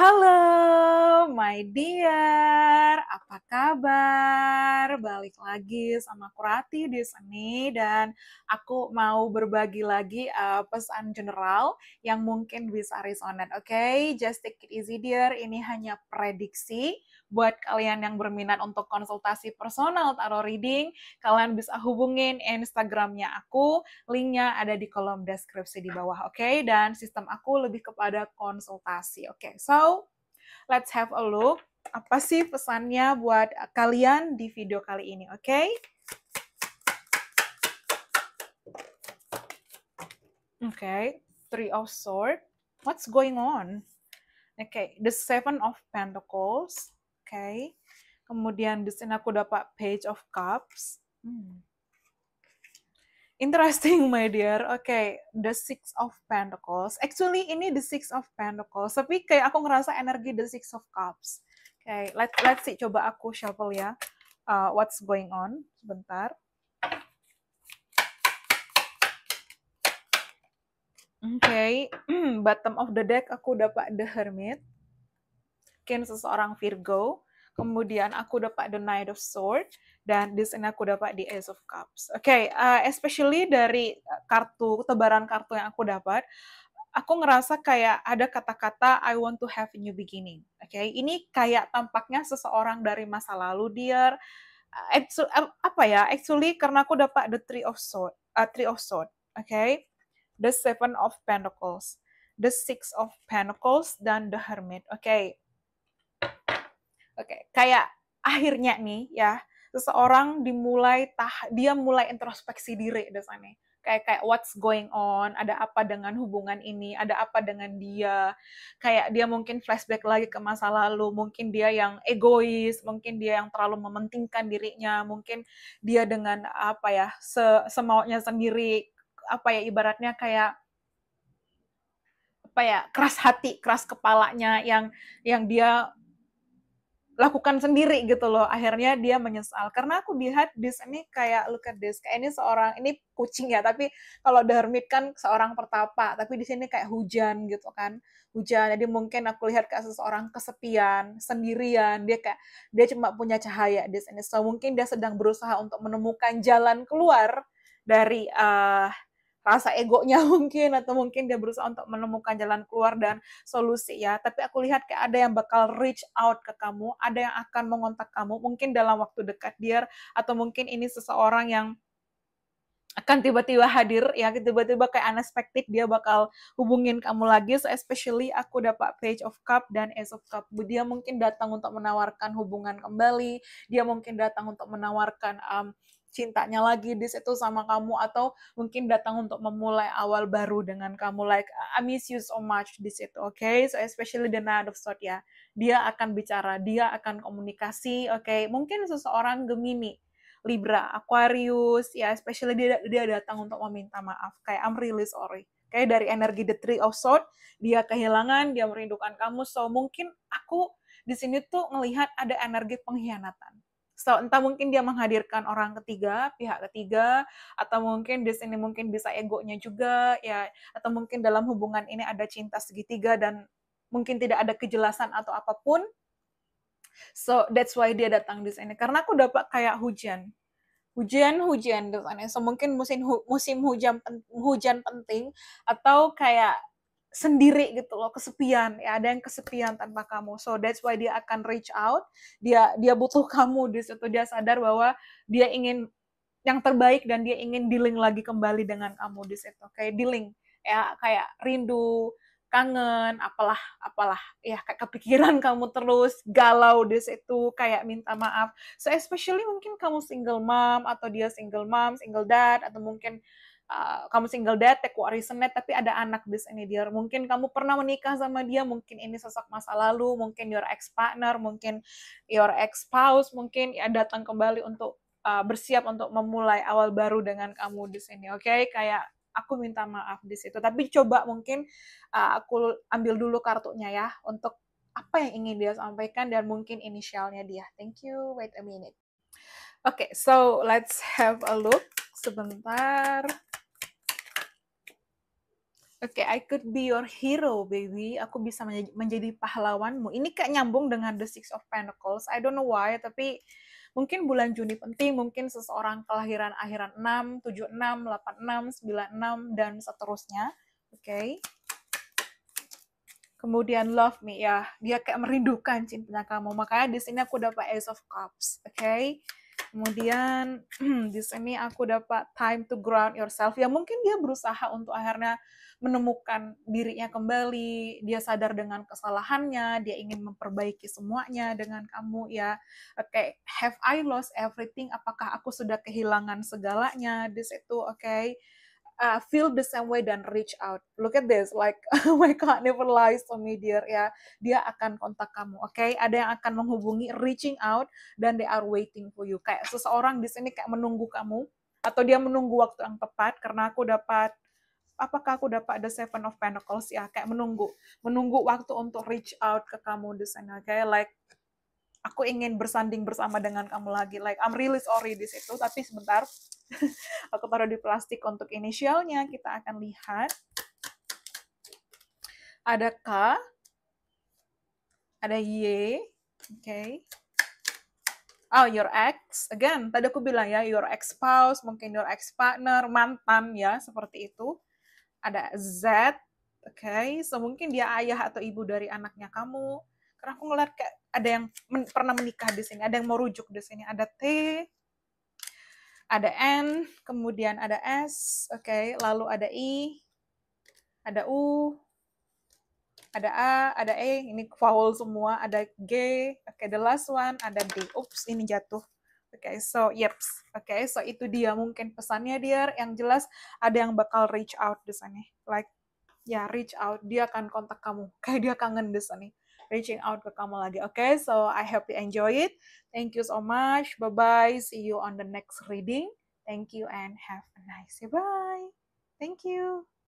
Halo, my dear, apa kabar? Balik lagi sama kurati di sini dan aku mau berbagi lagi uh, pesan general yang mungkin bisa resonate. Oke, okay? just take it easy dear. Ini hanya prediksi buat kalian yang berminat untuk konsultasi personal tarot reading. Kalian bisa hubungin Instagramnya aku, linknya ada di kolom deskripsi di bawah. Oke, okay? dan sistem aku lebih kepada konsultasi. Oke, okay? so let's have a look. Apa sih pesannya buat kalian di video kali ini, oke? Okay? Okay, Three of Swords. What's going on? Okay, the Seven of Pentacles. Okay, kemudian di sini aku dapat Page of Cups. Hmm. Interesting, my dear. Oke, okay. The Six of Pentacles. Actually, ini The Six of Pentacles. Tapi kayak aku ngerasa energi The Six of Cups. Oke, okay. let let's see. Coba aku shuffle ya. Uh, what's going on? Sebentar. Oke, okay. bottom of the deck aku dapat The Hermit. Mungkin seseorang Virgo. Kemudian aku dapat The Knight of swords dan di sini aku dapat di Ace of Cups. Oke, okay, uh, eh, especially dari kartu tebaran kartu yang aku dapat, aku ngerasa kayak ada kata-kata I want to have a new beginning. Oke, okay? ini kayak tampaknya seseorang dari masa lalu dear. Actually, apa ya? Actually karena aku dapat the Three of Sword, uh, eh, Three of Sword. Oke. Okay? The Seven of Pentacles, The Six of Pentacles dan The Hermit. Oke. Okay. Oke, okay. kayak akhirnya nih ya seseorang dimulai tah dia mulai introspeksi diri dasarnya kayak kayak what's going on, ada apa dengan hubungan ini, ada apa dengan dia. Kayak dia mungkin flashback lagi ke masa lalu, mungkin dia yang egois, mungkin dia yang terlalu mementingkan dirinya, mungkin dia dengan apa ya, se semaunya sendiri, apa ya ibaratnya kayak apa ya, keras hati, keras kepalanya yang yang dia lakukan sendiri gitu loh. Akhirnya dia menyesal karena aku lihat this ini kayak look at this kayak ini seorang ini kucing ya tapi kalau The Hermit kan seorang pertapa tapi di sini kayak hujan gitu kan hujan jadi mungkin aku lihat kayak seseorang kesepian sendirian dia kayak dia cuma punya cahaya this ini so mungkin dia sedang berusaha untuk menemukan jalan keluar dari uh, rasa egonya mungkin atau mungkin dia berusaha untuk menemukan jalan keluar dan solusi ya. Tapi aku lihat kayak ada yang bakal reach out ke kamu, ada yang akan mengontak kamu mungkin dalam waktu dekat dia atau mungkin ini seseorang yang akan tiba-tiba hadir ya tiba-tiba kayak unexpected dia bakal hubungin kamu lagi so especially aku dapat page of cup dan ace of cup dia mungkin datang untuk menawarkan hubungan kembali dia mungkin datang untuk menawarkan um, cintanya lagi di situ sama kamu atau mungkin datang untuk memulai awal baru dengan kamu like I miss you so much di situ oke okay? so especially the night of sword ya dia akan bicara dia akan komunikasi oke okay? mungkin seseorang gemini Libra, Aquarius, ya especially dia, dia datang untuk meminta maaf. Kayak I'm really sorry. Kayak dari energi The Three of sword dia kehilangan, dia merindukan kamu. So mungkin aku di sini tuh melihat ada energi pengkhianatan So, entah mungkin dia menghadirkan orang ketiga, pihak ketiga, atau mungkin di sini mungkin bisa egonya juga, ya, atau mungkin dalam hubungan ini ada cinta segitiga dan mungkin tidak ada kejelasan atau apapun. So, that's why dia datang di sini. Karena aku dapat kayak hujan. Hujan, hujan, di sana. So, mungkin musim, musim hujan, hujan penting, atau kayak sendiri gitu loh kesepian ya ada yang kesepian tanpa kamu so that's why dia akan reach out dia dia butuh kamu di situ dia sadar bahwa dia ingin yang terbaik dan dia ingin dealing lagi kembali dengan kamu di situ kayak dealing ya kayak rindu kangen apalah apalah ya kayak kepikiran kamu terus galau di situ kayak minta maaf so especially mungkin kamu single mom atau dia single mom single dad atau mungkin Eh, kamu single dad, take what resonate, tapi ada anak di sini dia. Mungkin kamu pernah menikah sama dia, mungkin ini sosok masa lalu, mungkin your ex partner, mungkin your ex spouse, mungkin ya datang kembali untuk uh, bersiap untuk memulai awal baru dengan kamu di sini. Oke, okay? kayak aku minta maaf di situ. Tapi coba mungkin uh, aku ambil dulu kartunya ya untuk apa yang ingin dia sampaikan dan mungkin inisialnya dia. Thank you. Wait a minute. Oke, okay, so let's have a look sebentar. Oke, okay, I could be your hero, baby. Aku bisa menjadi, menjadi pahlawanmu. Ini kayak nyambung dengan The Six of Pentacles. I don't know why, tapi mungkin bulan Juni penting, mungkin seseorang kelahiran akhiran 6, 6, 9, 6, dan seterusnya. Oke. Okay. Kemudian love me ya, dia kayak merindukan cintanya kamu. Makanya di sini aku dapat Ace of Cups, oke? Okay? Kemudian di sini aku dapat time to ground yourself. Ya mungkin dia berusaha untuk akhirnya menemukan dirinya kembali, dia sadar dengan kesalahannya, dia ingin memperbaiki semuanya dengan kamu ya. Oke, okay. have I lost everything? Apakah aku sudah kehilangan segalanya di situ? Oke. Okay uh, feel the same way dan reach out. Look at this, like oh my God never lies to me, dear. Ya, dia akan kontak kamu, oke? Okay? Ada yang akan menghubungi, reaching out, dan they are waiting for you. Kayak seseorang di sini kayak menunggu kamu, atau dia menunggu waktu yang tepat karena aku dapat apakah aku dapat the seven of pentacles ya kayak menunggu menunggu waktu untuk reach out ke kamu di sana kayak like aku ingin bersanding bersama dengan kamu lagi. Like I'm really sorry di situ, tapi sebentar aku taruh di plastik untuk inisialnya. Kita akan lihat ada K, ada Y, oke. Okay. Oh, your ex. Again, tadi aku bilang ya, your ex-spouse, mungkin your ex-partner, mantan ya, seperti itu. Ada Z, oke. Okay. So, mungkin dia ayah atau ibu dari anaknya kamu. Karena aku ngeliat kayak ada yang men pernah menikah di sini, ada yang mau rujuk di sini, ada T, ada N, kemudian ada S, oke, okay, lalu ada I, ada U, ada A, ada E, ini vowel semua, ada G, oke, okay, the last one, ada D, ups, ini jatuh. Oke, okay, so yeps. Oke, okay, so itu dia mungkin pesannya dia yang jelas ada yang bakal reach out di sini. Like ya reach out, dia akan kontak kamu. Kayak dia kangen di sana reaching out ke kamu lagi. Oke, okay? so I hope you enjoy it. Thank you so much. Bye-bye. See you on the next reading. Thank you and have a nice day. Bye. Thank you.